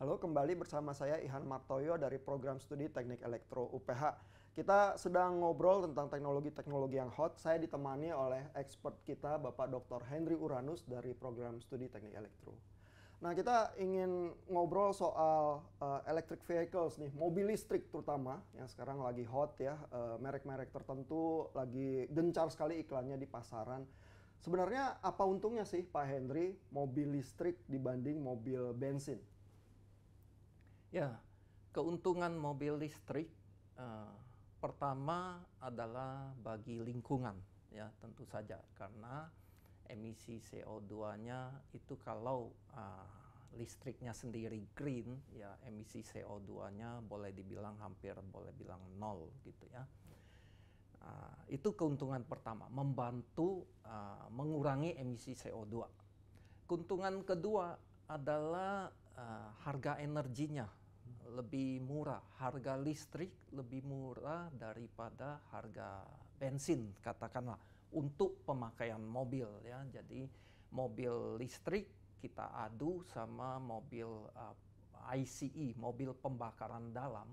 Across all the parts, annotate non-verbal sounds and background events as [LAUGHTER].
Halo, kembali bersama saya Ihan Martoyo dari program studi Teknik Elektro UPH. Kita sedang ngobrol tentang teknologi-teknologi yang hot. Saya ditemani oleh expert kita Bapak Dr. Henry Uranus dari program studi Teknik Elektro. Nah, kita ingin ngobrol soal uh, electric vehicles nih, mobil listrik terutama yang sekarang lagi hot ya, uh, merek-merek tertentu lagi gencar sekali iklannya di pasaran. Sebenarnya apa untungnya sih Pak Henry mobil listrik dibanding mobil bensin? Ya, keuntungan mobil listrik uh, pertama adalah bagi lingkungan ya tentu saja karena emisi CO2-nya itu kalau uh, listriknya sendiri green ya emisi CO2-nya boleh dibilang hampir boleh bilang nol gitu ya. Uh, itu keuntungan pertama, membantu uh, mengurangi emisi CO2. Keuntungan kedua adalah uh, harga energinya lebih murah, harga listrik lebih murah daripada harga bensin katakanlah untuk pemakaian mobil ya. Jadi mobil listrik kita adu sama mobil uh, ICE, mobil pembakaran dalam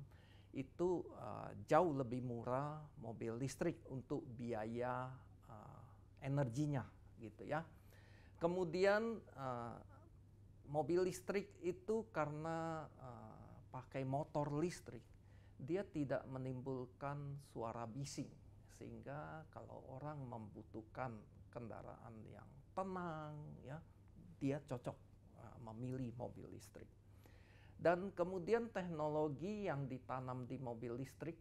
itu uh, jauh lebih murah mobil listrik untuk biaya uh, energinya gitu ya. Kemudian uh, mobil listrik itu karena uh, pakai motor listrik, dia tidak menimbulkan suara bising. Sehingga kalau orang membutuhkan kendaraan yang tenang, ya, dia cocok e, memilih mobil listrik. Dan kemudian teknologi yang ditanam di mobil listrik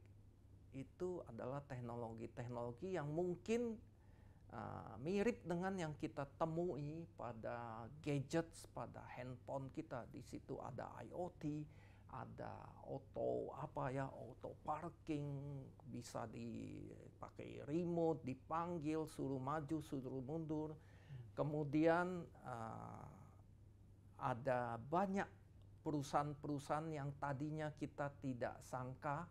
itu adalah teknologi-teknologi yang mungkin uh, mirip dengan yang kita temui pada gadgets, pada handphone kita. Di situ ada IoT, ada auto apa ya auto parking bisa dipakai remote dipanggil suruh maju suruh mundur kemudian uh, ada banyak perusahaan-perusahaan yang tadinya kita tidak sangka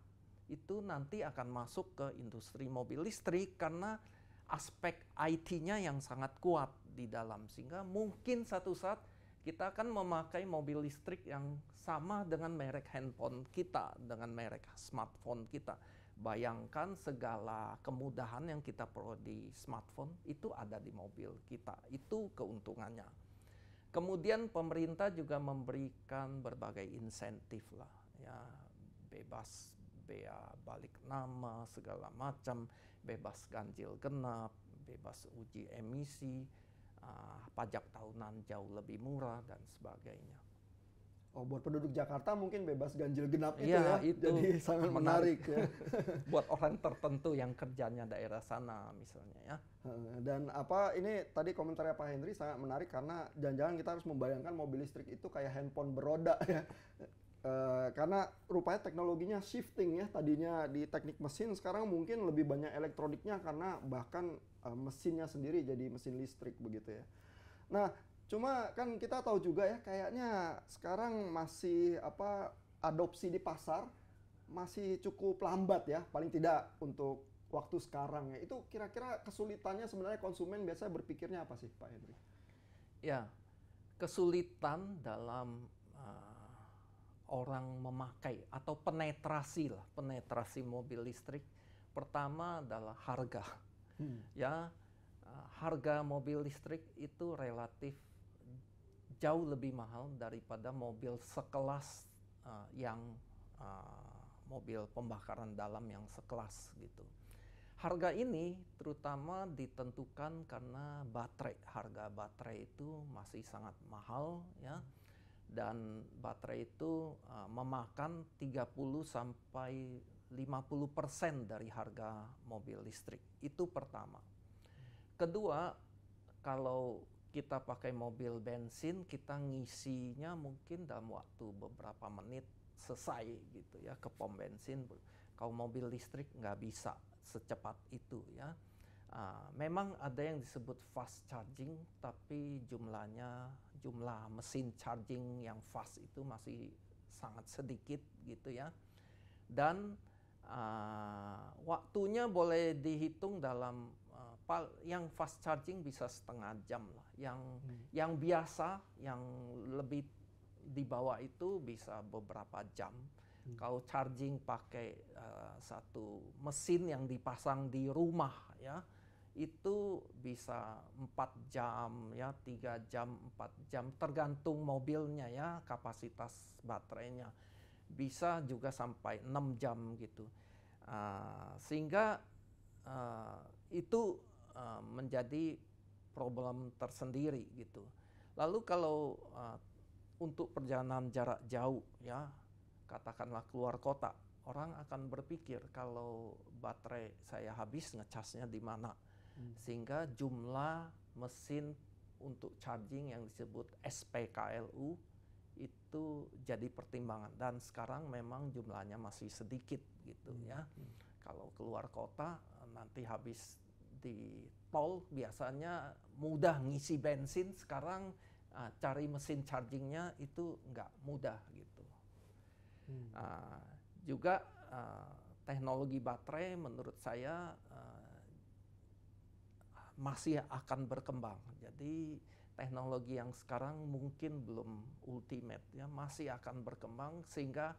itu nanti akan masuk ke industri mobil listrik karena aspek IT-nya yang sangat kuat di dalam sehingga mungkin satu saat kita akan memakai mobil listrik yang sama dengan merek handphone kita, dengan merek smartphone kita. Bayangkan segala kemudahan yang kita perlu di smartphone itu ada di mobil kita. Itu keuntungannya. Kemudian pemerintah juga memberikan berbagai insentif lah, ya bebas bea balik nama segala macam, bebas ganjil genap, bebas uji emisi, uh, pajak tahunan jauh lebih murah dan sebagainya. Oh, buat penduduk Jakarta mungkin bebas ganjil genap itu ya, ya. itu jadi sangat menarik, menarik ya. [LAUGHS] buat orang tertentu yang kerjanya daerah sana misalnya ya. Dan apa ini tadi komentarnya Pak Henry sangat menarik karena jangan-jangan kita harus membayangkan mobil listrik itu kayak handphone beroda ya. Eh, karena rupanya teknologinya shifting ya tadinya di teknik mesin sekarang mungkin lebih banyak elektroniknya karena bahkan uh, mesinnya sendiri jadi mesin listrik begitu ya. Nah, cuma kan kita tahu juga ya kayaknya sekarang masih apa adopsi di pasar masih cukup lambat ya paling tidak untuk waktu sekarang ya. Itu kira-kira kesulitannya sebenarnya konsumen biasanya berpikirnya apa sih Pak Hendrik? Ya, kesulitan dalam orang memakai atau penetrasi lah penetrasi mobil listrik pertama adalah harga hmm. ya eh, harga mobil listrik itu relatif jauh lebih mahal daripada mobil sekelas uh, yang uh, mobil pembakaran dalam yang sekelas gitu harga ini terutama ditentukan karena baterai harga baterai itu masih sangat mahal ya hmm dan baterai itu uh, memakan 30 sampai 50% dari harga mobil listrik. Itu pertama. Kedua, kalau kita pakai mobil bensin, kita ngisinya mungkin dalam waktu beberapa menit selesai gitu ya ke pom bensin. Kalau mobil listrik nggak bisa secepat itu ya. Uh, memang ada yang disebut fast charging, tapi jumlahnya jumlah mesin charging yang fast itu masih sangat sedikit gitu ya. Dan uh, waktunya boleh dihitung dalam uh, yang fast charging bisa setengah jam lah. Yang hmm. yang biasa yang lebih di bawah itu bisa beberapa jam. Hmm. Kalau charging pakai uh, satu mesin yang dipasang di rumah ya itu bisa empat jam ya tiga jam empat jam tergantung mobilnya ya kapasitas baterainya bisa juga sampai enam jam gitu uh, sehingga uh, itu uh, menjadi problem tersendiri gitu lalu kalau uh, untuk perjalanan jarak jauh ya katakanlah keluar kota orang akan berpikir kalau baterai saya habis ngecasnya di mana Hmm. sehingga jumlah mesin untuk charging yang disebut SPKLU itu jadi pertimbangan dan sekarang memang jumlahnya masih sedikit gitu hmm. ya. Hmm. Kalau keluar kota nanti habis di tol biasanya mudah ngisi bensin sekarang uh, cari mesin chargingnya itu nggak mudah gitu. Hmm. Uh, juga uh, teknologi baterai menurut saya uh, masih akan berkembang. Jadi teknologi yang sekarang mungkin belum ultimate ya, masih akan berkembang sehingga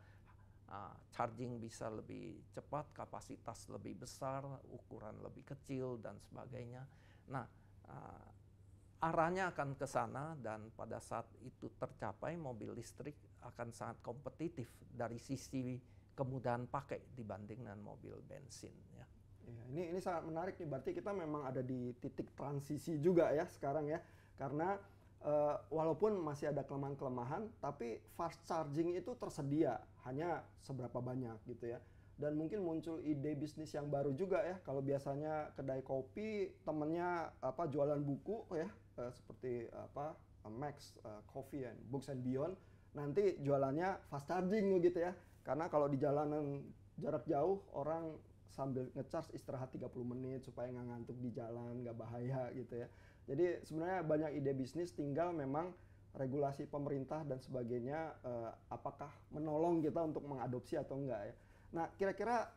uh, charging bisa lebih cepat, kapasitas lebih besar, ukuran lebih kecil dan sebagainya. Nah, uh, arahnya akan ke sana dan pada saat itu tercapai mobil listrik akan sangat kompetitif dari sisi kemudahan pakai dibanding dengan mobil bensin ya. Ya, ini ini sangat menarik nih. Berarti kita memang ada di titik transisi juga ya sekarang ya. Karena uh, walaupun masih ada kelemahan-kelemahan, tapi fast charging itu tersedia hanya seberapa banyak gitu ya. Dan mungkin muncul ide bisnis yang baru juga ya. Kalau biasanya kedai kopi temennya apa jualan buku ya uh, seperti apa Max uh, Coffee and Books and Beyond nanti jualannya fast charging gitu ya. Karena kalau di jalanan jarak jauh orang sambil ngecharge istirahat 30 menit supaya nggak ngantuk di jalan, nggak bahaya gitu ya. Jadi sebenarnya banyak ide bisnis tinggal memang regulasi pemerintah dan sebagainya eh, apakah menolong kita untuk mengadopsi atau enggak ya. Nah, kira-kira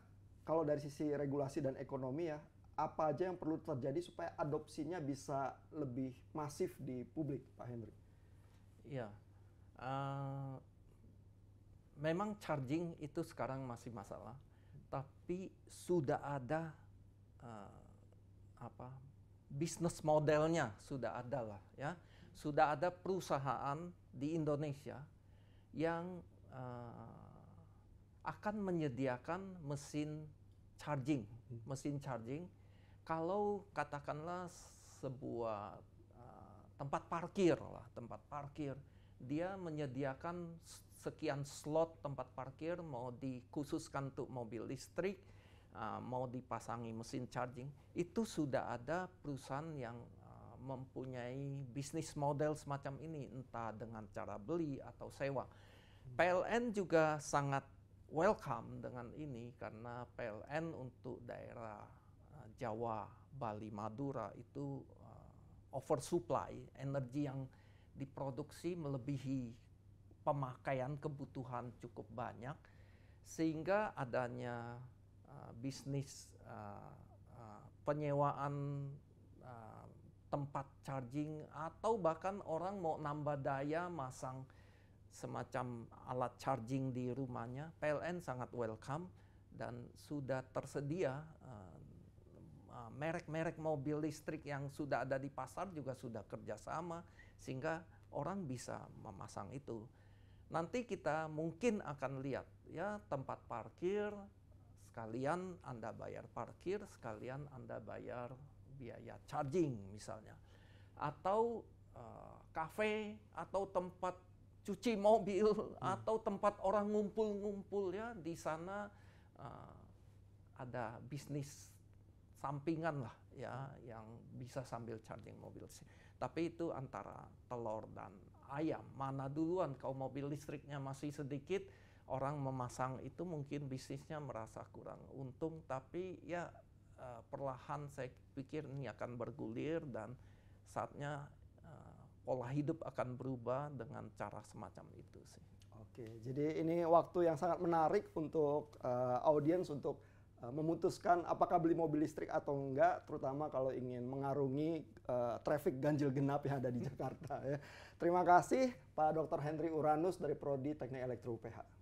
kalau dari sisi regulasi dan ekonomi ya, apa aja yang perlu terjadi supaya adopsinya bisa lebih masif di publik, Pak Henry Iya, uh, memang charging itu sekarang masih masalah tapi sudah ada uh, apa bisnis modelnya sudah ada lah ya sudah ada perusahaan di Indonesia yang uh, akan menyediakan mesin charging hmm. mesin charging kalau katakanlah sebuah uh, tempat parkir lah tempat parkir dia menyediakan sekian slot tempat parkir mau dikhususkan untuk mobil listrik, uh, mau dipasangi mesin charging, itu sudah ada perusahaan yang uh, mempunyai bisnis model semacam ini, entah dengan cara beli atau sewa. Hmm. PLN juga sangat welcome dengan ini karena PLN untuk daerah uh, Jawa, Bali, Madura itu uh, oversupply energi yang diproduksi melebihi pemakaian kebutuhan cukup banyak sehingga adanya uh, bisnis uh, uh, penyewaan uh, tempat charging atau bahkan orang mau nambah daya masang semacam alat charging di rumahnya PLN sangat welcome dan sudah tersedia uh, uh, merek-merek mobil listrik yang sudah ada di pasar juga sudah kerjasama sehingga orang bisa memasang itu Nanti kita mungkin akan lihat ya tempat parkir sekalian Anda bayar parkir, sekalian Anda bayar biaya charging misalnya. Atau eh, kafe uh, atau tempat cuci mobil hmm. atau tempat orang ngumpul-ngumpul ya di sana uh, ada bisnis sampingan lah ya yang bisa sambil charging mobil sih. Tapi itu antara telur dan ayam. Mana duluan kalau mobil listriknya masih sedikit, orang memasang itu mungkin bisnisnya merasa kurang untung, tapi ya eh, perlahan saya pikir ini akan bergulir dan saatnya eh, pola hidup akan berubah dengan cara semacam itu sih. Oke, jadi ini waktu yang sangat menarik untuk uh, audiens untuk Eh, memutuskan apakah beli mobil listrik atau enggak, terutama kalau ingin mengarungi uh, eh, traffic ganjil genap yang ada di [LAUGHS] Jakarta. Ya. Terima kasih Pak Dr. Henry Uranus dari Prodi Teknik Elektro UPH.